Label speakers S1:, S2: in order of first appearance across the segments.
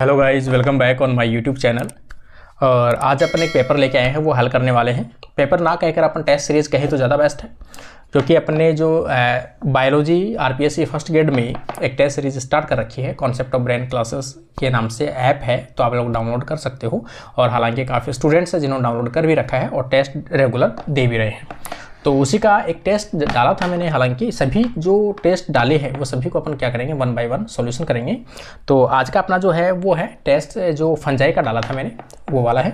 S1: hello guys welcome back on my YouTube channel और आज अपन एक पेपर लेके आए हैं वो हल करने वाले हैं पेपर ना कहकर अपन टेस्ट सीरीज़ कहें तो ज़्यादा बेस्ट है क्योंकि अपन ने जो बायोलॉजी आरपीएससी फर्स्ट ग्रेड में एक टेस्ट सीरीज स्टार्ट कर रखी है कॉन्सेप्ट ऑफ ब्रेन क्लासेस के नाम से ऐप है तो आप लोग डाउनलोड कर सकते हो और हालांकि काफ़ी स्टूडेंट्स हैं जिन्होंने डाउनलोड कर भी रखा है और टेस्ट रेगुलर दे भी रहे हैं तो उसी का एक टेस्ट डाला था मैंने हालांकि सभी जो टेस्ट डाले हैं वो सभी को अपन क्या करेंगे वन बाय वन सॉल्यूशन करेंगे तो आज का अपना जो है वो है टेस्ट जो फंजाई का डाला था मैंने वो वाला है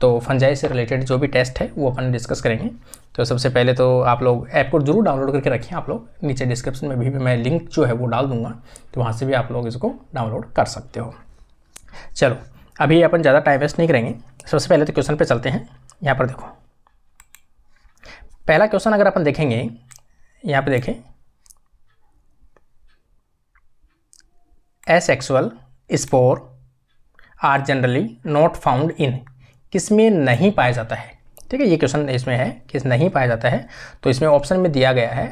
S1: तो फंजाई से रिलेटेड जो भी टेस्ट है वो अपन डिस्कस करेंगे तो सबसे पहले तो आप लोग ऐप को जरूर डाउनलोड करके रखें आप लोग नीचे डिस्क्रिप्शन में भी मैं लिंक जो है वो डाल दूंगा तो वहाँ से भी आप लोग इसको डाउनलोड कर सकते हो चलो अभी अपन ज़्यादा टाइम वेस्ट नहीं करेंगे सबसे पहले तो क्वेश्चन पर चलते हैं यहाँ पर देखो पहला क्वेश्चन अगर अपन देखेंगे यहाँ पे देखें asexual spore are generally not found in किसमें नहीं पाया जाता है ठीक है ये क्वेश्चन इसमें है किस नहीं पाया जाता है तो इसमें ऑप्शन में दिया गया है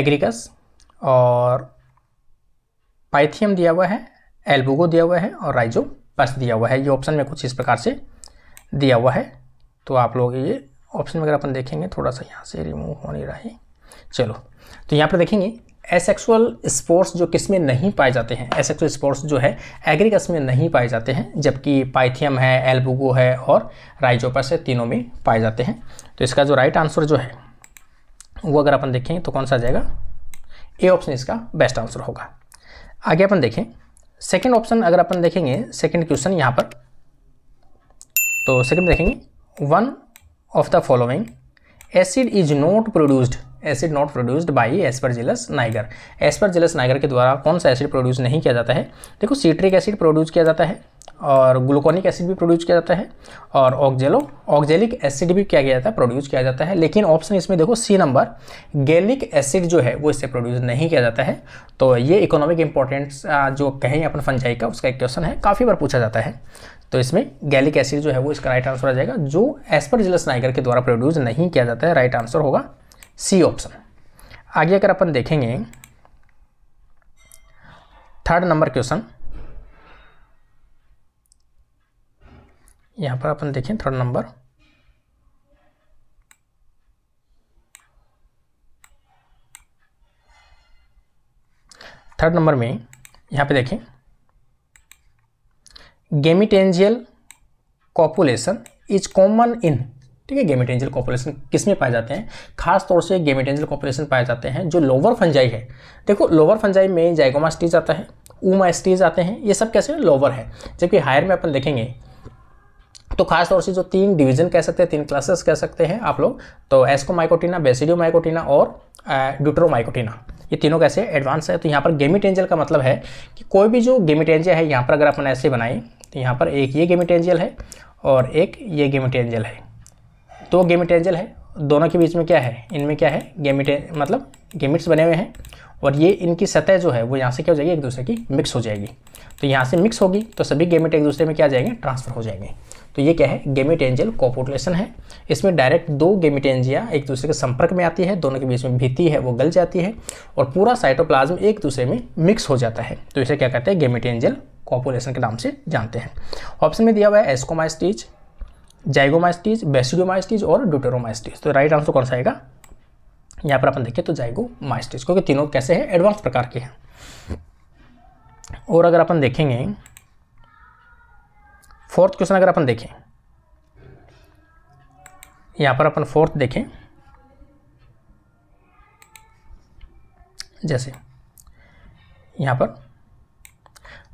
S1: एग्रीकस और पाइथियम दिया हुआ है एल्बोगो दिया हुआ है और राइजो पस दिया हुआ है ये ऑप्शन में कुछ इस प्रकार से दिया हुआ है तो आप लोग ये ऑप्शन वगैरह अपन देखेंगे थोड़ा सा यहाँ से रिमूव हो नहीं रहा है चलो तो यहाँ पर देखेंगे एसेक्सुअल स्पोर्ट्स जो किस में नहीं पाए जाते हैं एसेक्सुअल स्पोर्ट्स जो है एग्रीकस में नहीं पाए जाते हैं जबकि पाइथियम है एल्बुगो है और राइजोपस है तीनों में पाए जाते हैं तो इसका जो राइट आंसर जो है वो अगर अपन देखें तो कौन सा आ जाएगा ए ऑप्शन इसका बेस्ट आंसर होगा आगे अपन देखें सेकेंड ऑप्शन अगर अपन देखेंगे सेकेंड क्वेश्चन यहाँ पर तो सेकेंड देखेंगे one of the following acid is not produced acid not produced by Aspergillus niger Aspergillus niger के द्वारा कौन सा एसिड प्रोड्यूस नहीं किया जाता है देखो सीट्रिक एसिड प्रोड्यूस किया जाता है और ग्लूकोनिक एसिड भी प्रोड्यूस किया जाता है और ऑक्जेलो ऑक्जेलिक एसिड भी क्या किया जाता है प्रोड्यूस किया जाता है लेकिन ऑप्शन इसमें देखो सी नंबर गैलिक एसिड जो है वो इससे प्रोड्यूस नहीं किया जाता है तो ये इकोनॉमिक इंपॉर्टेंस जो कहें अपन फंजाई का उसका एक क्वेश्चन है काफ़ी बार पूछा जाता है तो इसमें गैलिक एसिड जो है वो इसका राइट आंसर आ जाएगा जो जिलस नाइगर के द्वारा प्रोड्यूस नहीं किया जाता है राइट आंसर होगा सी ऑप्शन आगे अगर अपन देखेंगे थर्ड नंबर क्वेश्चन यहां पर अपन देखें थर्ड नंबर थर्ड नंबर में यहां पे देखें gametangial copulation is common in ठीक है गेमिटेंजियल कॉपुलेशन किस में पाए जाते हैं खास तौर से गेमिटेंजियल कॉपुलेशन पाए जाते हैं जो लोअर फंजाई है देखो लोअर फंजाई में जाइगोमा स्टीज आता है ऊमा स्टीज आते हैं ये सब कैसे लोअर है जबकि हायर में अपन देखेंगे तो खास तौर से जो तीन डिवीजन कह सकते हैं तीन क्लासेस कह सकते हैं आप लोग तो एस्को बेसिडियो माइकोटीना और माइकोटीना ये तीनों कैसे एडवांस है तो यहाँ पर गेमिटेंजल का मतलब है कि कोई भी जो गेमिटेंजिया है यहाँ पर अगर अपन ऐसे बनाएं तो यहाँ पर एक ये गेमिट एंजल है और एक ये गेमिट एंजल है दो गेमिट एंजल है दोनों के बीच में क्या है इनमें क्या है गेमिट मतलब गेमिट्स बने हुए हैं और ये इनकी सतह जो है वो यहाँ से क्या हो जाएगी एक दूसरे की मिक्स हो जाएगी तो यहाँ से मिक्स होगी तो सभी गेमिट एक दूसरे में क्या जाएंगे ट्रांसफर हो जाएंगे तो ये क्या है गेमिट एंजल कॉपोलेशन है इसमें डायरेक्ट दो गेमिट एंजिया एक दूसरे के संपर्क में आती है दोनों के बीच में भीति है वो गल जाती है और पूरा साइटोप्लाज्म एक दूसरे में मिक्स हो जाता है तो इसे क्या कहते हैं गेमिट एंजल कॉपोलेशन के नाम से जानते हैं ऑप्शन में दिया हुआ है एस्कोमाइस्टीज जाइगोमाइस्टीज बेसिडोमाइस्टीज और ड्यूटेरोमाइस्टीज तो राइट आंसर कौन सा आएगा यहाँ पर अपन देखें तो जाइगोमाइस्टीज क्योंकि तीनों कैसे हैं एडवांस प्रकार के हैं और अगर अपन देखेंगे फोर्थ क्वेश्चन अगर अपन देखें यहाँ पर अपन फोर्थ देखें जैसे यहाँ पर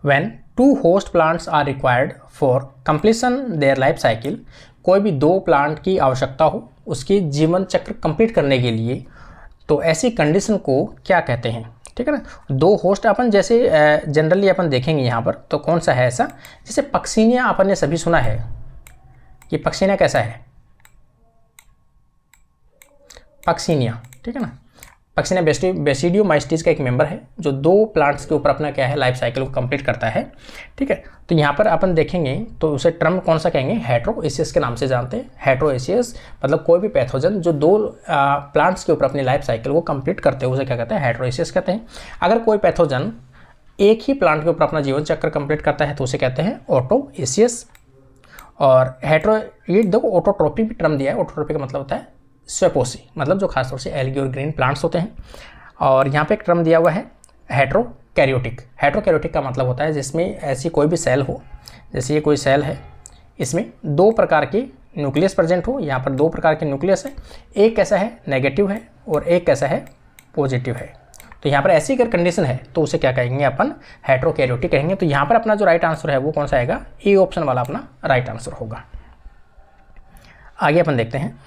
S1: when two host plants are required for completion their life cycle कोई भी दो प्लांट की आवश्यकता हो उसके जीवन चक्र कंप्लीट करने के लिए तो ऐसी कंडीशन को क्या कहते हैं ठीक है ना दो होस्ट अपन जैसे जनरली अपन देखेंगे यहाँ पर तो कौन सा है ऐसा जैसे पक्सीनिया अपन ने सभी सुना है कि पक्सीनिया कैसा है पक्सीनिया ठीक है ना पक्षीना बेसिडियो माइस्टीज का एक मेंबर है जो दो प्लांट्स के ऊपर अपना क्या है लाइफ साइकिल को कंप्लीट करता है ठीक है तो यहाँ पर अपन देखेंगे तो उसे ट्रम कौन सा कहेंगे एसियस के नाम से जानते हैं एसियस मतलब कोई भी पैथोजन जो दो आ, प्लांट्स के ऊपर अपनी लाइफ साइकिल को कंप्लीट करते हैं उसे क्या कहते हैं एसियस कहते हैं अगर कोई पैथोजन एक ही प्लांट के ऊपर अपना जीवन चक्र कंप्लीट करता है तो उसे कहते हैं एसियस और हेट्रो ये देखो ऑटोट्रोपी भी ट्रम दिया है ऑटोट्रोपी का मतलब होता है स्वेपोसी मतलब जो खासतौर से एलगी और ग्रीन प्लांट्स होते हैं और यहाँ पे एक टर्म दिया हुआ है हेट्रो कैरियोटिक हेट्रो कैरियोटिक का मतलब होता है जिसमें ऐसी कोई भी सेल हो जैसे ये कोई सेल है इसमें दो प्रकार की न्यूक्लियस प्रेजेंट हो यहाँ पर दो प्रकार के न्यूक्लियस है एक कैसा है नेगेटिव है और एक कैसा है पॉजिटिव है तो यहाँ पर ऐसी अगर कंडीशन है तो उसे क्या कहेंगे अपन हेट्रोकैरियोटिक कहेंगे तो यहाँ पर अपना जो राइट आंसर है वो कौन सा आएगा ए ऑप्शन वाला अपना राइट आंसर होगा आगे अपन देखते हैं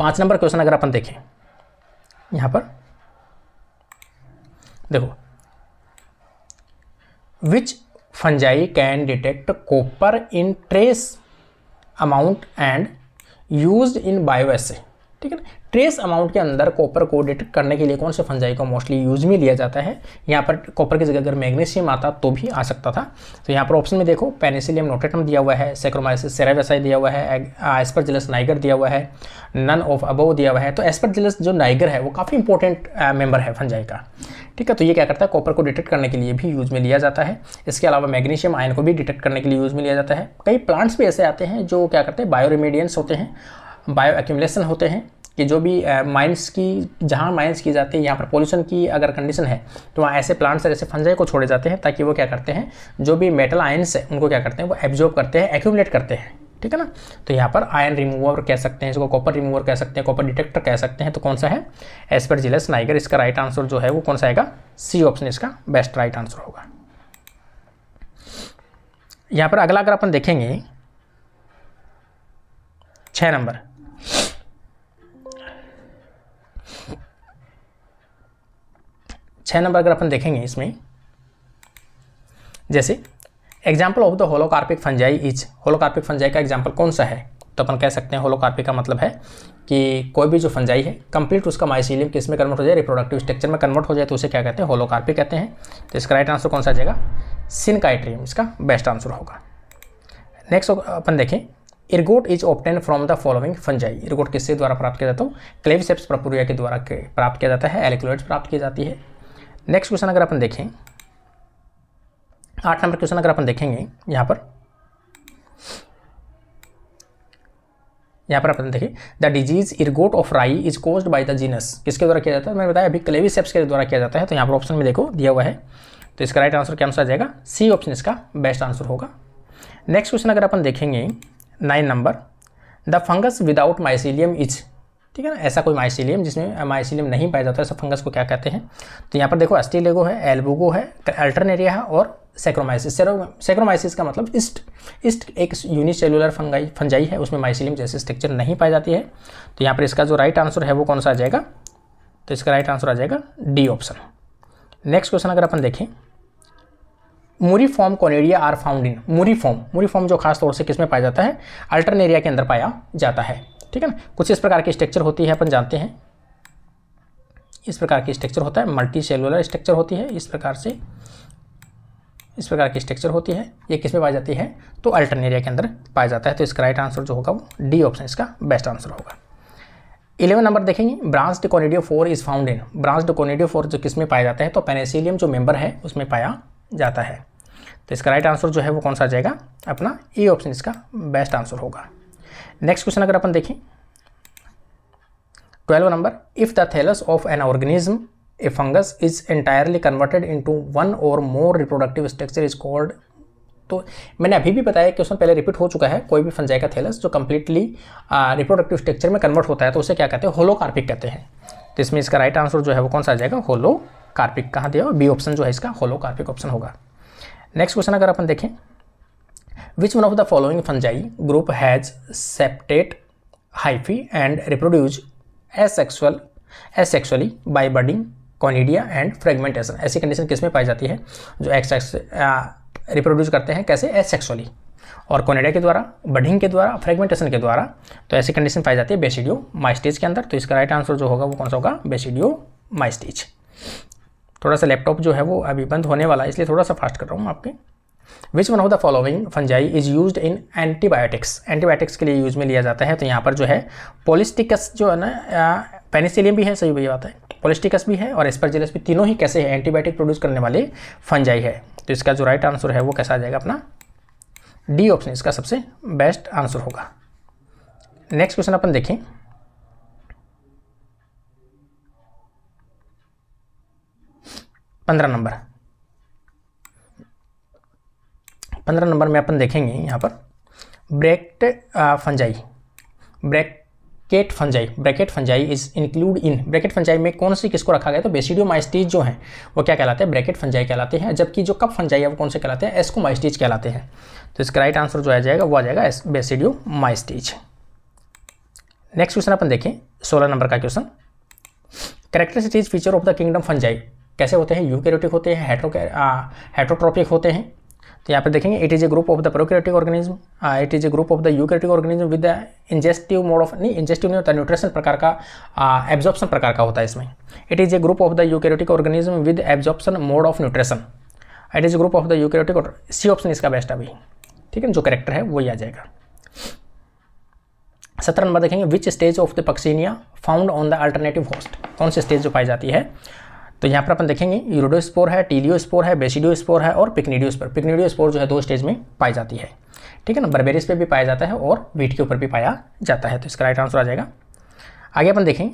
S1: पांच नंबर क्वेश्चन अगर अपन देखें यहां पर देखो which fungi can detect copper in trace amount and use in bioassay ठीक है ना ट्रेस अमाउंट के अंदर कॉपर को डिटेक्ट करने के लिए कौन से फंजाई को मोस्टली यूज में लिया जाता है यहाँ पर कॉपर की जगह अगर मैग्नीशियम आता तो भी आ सकता था तो यहाँ पर ऑप्शन में देखो पेनिसिलियम नोटेटम दिया हुआ है सेक्रोमाइसिस सेरावेसाई दिया हुआ है जिलस नाइगर दिया हुआ है नन ऑफ अबो दिया हुआ है तो जिलस जो नाइगर है वो काफ़ी इंपॉर्टेंट मेम्बर है फंजाई का ठीक है तो ये क्या करता है कॉपर को डिटेक्ट करने के लिए भी यूज में लिया जाता है इसके अलावा मैग्नीशियम आयन को भी डिटेक्ट करने के लिए यूज में लिया जाता है कई प्लांट्स भी ऐसे आते हैं जो क्या करते हैं बायोरेमेडियंस होते हैं बायो एक्यूमलेसन होते हैं कि जो भी माइंस की जहाँ माइंस की जाती है यहाँ पर पोल्यूशन की अगर कंडीशन है तो वहाँ ऐसे प्लांट्स ऐसे फंजाई को छोड़े जाते हैं ताकि वो क्या करते हैं जो भी मेटल आयन्स है उनको क्या करते हैं वो एब्जॉर्ब करते हैं एक्यूमलेट करते हैं ठीक है ना तो यहाँ पर आयन रिमूवर कह सकते हैं इसको कॉपर रिमूवर कह सकते हैं कॉपर डिटेक्टर कह सकते हैं तो कौन सा है जिलेस नाइगर इसका राइट आंसर जो है वो कौन सा आएगा सी ऑप्शन इसका बेस्ट राइट आंसर होगा यहाँ पर अगला अगर अपन देखेंगे छः नंबर छः नंबर अगर अपन देखेंगे इसमें जैसे example of the holocarpic fungi is holocarpic fungi का एग्जाम्पल कौन सा है तो अपन कह सकते हैं होलोकार्पिक का मतलब है कि कोई भी जो फंजाई है कंप्लीट उसका माइसिलियम किस में कन्वर्ट हो जाए रिप्रोडक्टिव स्ट्रक्चर में कन्वर्ट हो जाए तो उसे क्या कहते हैं होलोकार्पिक कहते हैं तो इसका राइट आंसर कौन सा आ जाएगा सिनकाइट्रियम इसका बेस्ट आंसर होगा नेक्स्ट अपन देखें ergot is obtained from the following fungi ergot किससे द्वारा प्राप्त किया जाता हूँ क्लेविसेप्स प्रपुरिया के द्वारा प्राप्त किया जाता है एलिकुलेट्स प्राप्त की जाती है नेक्स्ट क्वेश्चन अगर अपन देखें आठ नंबर क्वेश्चन अगर अपन देखेंगे यहाँ पर यहाँ पर अपन देखिए the disease ergot of rye is cause by the genus किसके द्वारा किया जाता है मैंने बताया अभी क्लेवी सेप्स के द्वारा किया जाता है तो यहाँ पर ऑप्शन में देखो दिया हुआ है तो इसका राइट आंसर क्या आंसर आ जाएगा सी ऑप्शन इसका बेस्ट आंसर होगा नेक्स्ट क्वेश्चन अगर अपन देखेंगे nine number the fungus without mycelium is ठीक है ना ऐसा कोई माइसिलियम जिसमें माइसिलियम नहीं पाया जाता है सब फंगस को क्या कहते हैं तो यहाँ पर देखो अस्टीलेगो है एल्बोगो है अल्टरनेरिया है और सेक्रोमाइसिस सेक्रोमाइसिस का मतलब इस्ट इस्ट मतलब एक यूनिसेलुलर फंगाई फंजाई है उसमें माइसिलियम जैसे स्ट्रक्चर नहीं पाई जाती है तो यहाँ पर इसका जो राइट आंसर है वो कौन सा आ जाएगा तो इसका राइट आंसर आ जाएगा डी ऑप्शन नेक्स्ट क्वेश्चन अगर अपन देखें मुरी फॉर्म कोनेरिया आर फाउंड इन मुरी फॉर्म मुरी फॉर्म जो खास तौर से किस में पाया जाता है अल्टरनेरिया के अंदर पाया जाता है ठीक है ना कुछ इस प्रकार की स्ट्रक्चर होती है अपन जानते हैं इस प्रकार की स्ट्रक्चर होता है मल्टी सेलुलर स्ट्रक्चर होती है इस प्रकार से इस प्रकार की स्ट्रक्चर होती है ये किस में पाई जाती है तो अल्टरनेरिया के अंदर पाया जाता है तो इसका राइट आंसर जो होगा वो डी ऑप्शन इसका बेस्ट आंसर होगा इलेवन नंबर देखेंगे branch conidiophore is found in branch conidiophore जो किस में पाया जाता है तो पेनेसिलियम जो मेंबर है उसमें पाया जाता है तो इसका राइट आंसर जो है वो कौन सा आ जाएगा अपना ई e ऑप्शन इसका बेस्ट आंसर होगा नेक्स्ट क्वेश्चन अगर अपन देखें twelve number if the thallus of an organism a fungus is entirely converted into one or more reproductive structure is called तो मैंने अभी भी बताया क्वेश्चन पहले रिपीट हो चुका है कोई भी फंजाई का थैलस जो कंप्लीटली रिप्रोडक्टिव स्ट्रक्चर में कन्वर्ट होता है तो उसे क्या कहते हैं होलोकार्पिक कहते हैं तो इसमें इसका राइट आंसर जो है वो कौन सा आ जाएगा होलोकार्पिक कहाँ दिया बी ऑप्शन जो है इसका होलोकार्पिक ऑप्शन होगा नेक्स्ट क्वेश्चन अगर अपन देखें which one of the following fungi group has septate hyphae and reproduce asexual asexually by budding conidia and fragmentation ऐसी कंडीशन किस में पाई जाती है जो एक्स एक्स रिप्रोड्यूस करते हैं कैसे एसेक्सुअली और कॉनिडिया के द्वारा बडिंग के द्वारा फ्रेगमेंटेशन के द्वारा तो ऐसी कंडीशन पाई जाती है बेसिडियो माइस्टेज के अंदर तो इसका राइट आंसर जो होगा वो कौन सा होगा बेसिडियो माइस्टेज थोड़ा सा लैपटॉप जो है वो अभी बंद होने वाला है इसलिए थोड़ा सा फास्ट कर रहा हूँ आपके which one of the following fungi is use in antibiotics antibiotics के लिए यूज में लिया जाता है तो यहाँ पर जो है पोलिस्टिकस जो है ना पेनिसिलियम भी है सही वही बात है पोलिस्टिकस भी है और एस्परजिलस भी तीनों ही कैसे है एंटीबायोटिक प्रोड्यूस करने वाले फंजाई है तो इसका जो राइट आंसर है वो कैसा आ जाएगा अपना डी ऑप्शन इसका सबसे बेस्ट आंसर होगा नेक्स्ट क्वेश्चन अपन देखें पंद्रह नंबर पंद्रह नंबर में अपन देखेंगे यहाँ पर bract fungi bracket fungi bracket fungi is include in bracket fungi में कौन सी किसको रखा गया तो बेसिडियो माइस्टीज जो हैं वो क्या कहलाते हैं ब्रैकेट फंजाई कहलाते हैं जबकि जो कप फंजाई है वो कौन से कहलाते हैं माइस्टीज कहलाते हैं तो इसका राइट आंसर जो आ जाएगा वो आ जाएगा as Basidiomycetes next question अपन देखें सोलह नंबर का question characteristics feature of the kingdom fungi कैसे होते हैं यूकेरियोटिक होते हैं हेट्रोट्रोपिक होते हैं तो यहाँ पे देखेंगे it is a group of the prokaryotic organism it is a group of the eukaryotic organism with the ingestive mode of नहीं इंजेस्टिव नहीं होता न्यूट्रिशन प्रकार का एब्जॉर्प्शन uh, प्रकार का होता है इसमें it is a group of the eukaryotic organism with absorption mode of nutrition it is group of the eukaryotic C option इसका बेस्ट अभी ठीक है जो करेक्टर है वही आ जाएगा सत्रह नंबर देखेंगे which stage of the Puccinia found on the alternative host कौन सी स्टेज जो पाई जाती है तो यहाँ पर अपन देखेंगे यूरोडोस्पोर है टीलियोस्पोर है बेसिडियोस्पोर है और पिकनीडियोस्पोर पिकनीडियोस्पोर जो है दो स्टेज में पाई जाती है ठीक है ना बर्बेरिस पे भी पाया जाता है और वीट के ऊपर भी पाया जाता है तो इसका राइट आंसर आ जाएगा आगे अपन देखें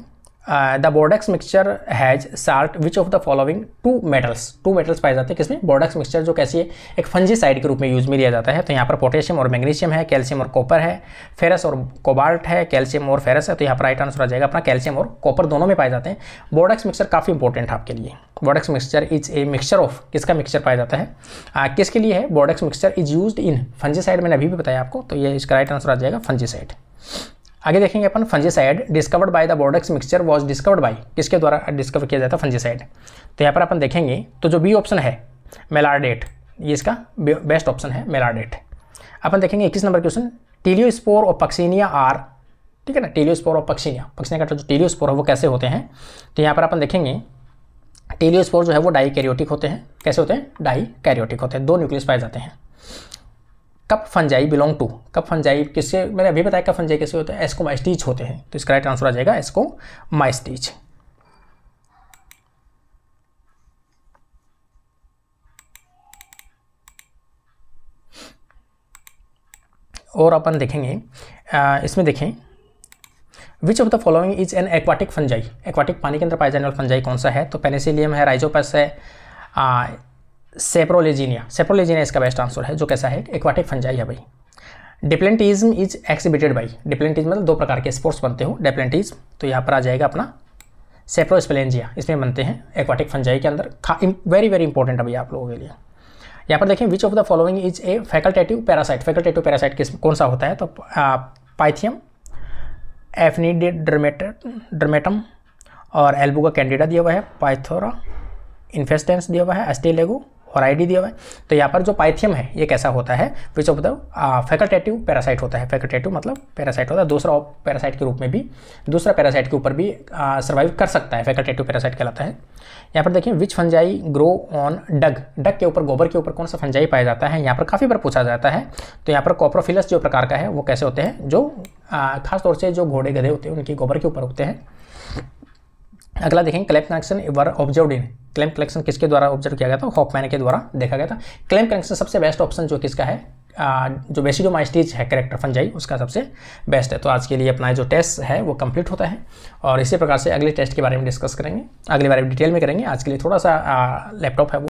S1: the uh, the mixture has salt which of the following two metals two metals पाए जाते हैं किसमें बोरडक्स मिक्सचर जो कैसी है एक फंजी साइड के रूप में यूज में लिया जाता है तो यहाँ पर पोटेशियम और मैग्नीशियम है कैल्शियम और कॉपर है फेरस और कोबाल्ट है कैल्शियम और फेरस है तो यहाँ पर राइट आंसर आ जाएगा अपना कैल्शियम और कॉपर दोनों में पाए जाते हैं बोडक्स मिक्सचर काफ़ी इंपॉर्टेंट है आपके लिए Bordeaux mixture is a mixture of किसका मिक्सचर पाया जाता है आ, uh, किसके लिए है Bordeaux mixture is use in fungicide मैंने अभी भी बताया आपको तो ये इसका राइट आंसर आ जाएगा फंजी साइड आगे देखेंगे अपन fungicide discovered by the Bordeaux mixture was discovered by किसके द्वारा डिस्कवर किया जाता है फंजीसाइड तो यहाँ पर अपन देखेंगे तो जो बी ऑप्शन है मेलाडेट ये इसका बेस्ट ऑप्शन है मेलाडेट अपन देखेंगे इक्कीस नंबर क्वेश्चन टीलियो स्पोर और पक्सीनिया आर ठीक है ना टीलियो स्पोर और पक्सीनिया पक्सीनिया का जो टीलियो स्पोर है वो कैसे होते हैं तो यहाँ पर अपन देखेंगे टीलियो स्पोर जो है वो डाई कैरियोटिक होते हैं कैसे होते हैं डाई कैरियोटिक होते हैं दो न्यूक्लियस पाए जाते हैं cup fungi belong to cup fungi किससे मैंने अभी बताया कप फंजाई कैसे होते हैं एस्कोमाइस्टीज होते हैं तो इसका राइट आंसर आ जाएगा एस्कोमाइस्टीज और अपन देखेंगे आ, इसमें देखें which of the following is an aquatic fungi aquatic पानी के अंदर पाए जाने वाला फंजाई कौन सा है तो पेनेसिलियम है राइजोपस है सेप्रोलेजीनिया सेप्रोलेजीनिया इसका बेस्ट आंसर है जो कैसा है एक्वाटिक फंजाई है भाई diplanetism is exhibited by diplanetism मतलब दो प्रकार के स्पोर्ट्स बनते हो डिप्लेंटिज्म तो यहाँ पर आ जाएगा अपना सेप्रोस्पलेंजिया इसमें बनते हैं एक्वाटिक फंजाई के अंदर वेरी वेरी इंपॉर्टेंट अभी आप लोगों के लिए यहाँ पर देखें which of the following is a facultative parasite facultative parasite किस कौन सा होता है तो पाइथियम एफनीडर्मेटम और एल्बू का कैंडिडा दिया हुआ है पाइथोरा इन्फेस्टेंस दिया हुआ है अस्टेलेगो और आईडी दिया हुआ है तो यहाँ पर जो पाइथियम है ये कैसा होता है which of the facultative parasite होता है फैकल्टेटिव मतलब पैरासाइट होता है दूसरा पैरासाइट के रूप में भी दूसरा पैरासाइट के ऊपर भी सर्वाइव कर सकता है फैकल्टेटिव पैरासाइट कहलाता है यहाँ पर देखिए which fungi grow on dung dung के ऊपर गोबर के ऊपर कौन सा फंजाई पाया जाता है यहाँ पर काफ़ी बार पूछा जाता है तो यहाँ पर कॉप्रोफिलस जो प्रकार का है वो कैसे होते हैं जो खासतौर से जो घोड़े गधे होते हैं उनके गोबर के ऊपर होते हैं अगला देखें clamp connection were observe in clamp collection किसके द्वारा ऑब्जर्व किया गया था हॉकमैन के द्वारा देखा गया था क्लेम कनेक्शन सबसे बेस्ट ऑप्शन जो किसका है आ, जो माइस्टीज है करेक्टर फंजाई उसका सबसे बेस्ट है तो आज के लिए अपना जो टेस्ट है वो कंप्लीट होता है और इसी प्रकार से अगले टेस्ट के बारे में डिस्कस करेंगे अगले बारे में डिटेल में करेंगे आज के लिए थोड़ा सा लैपटॉप है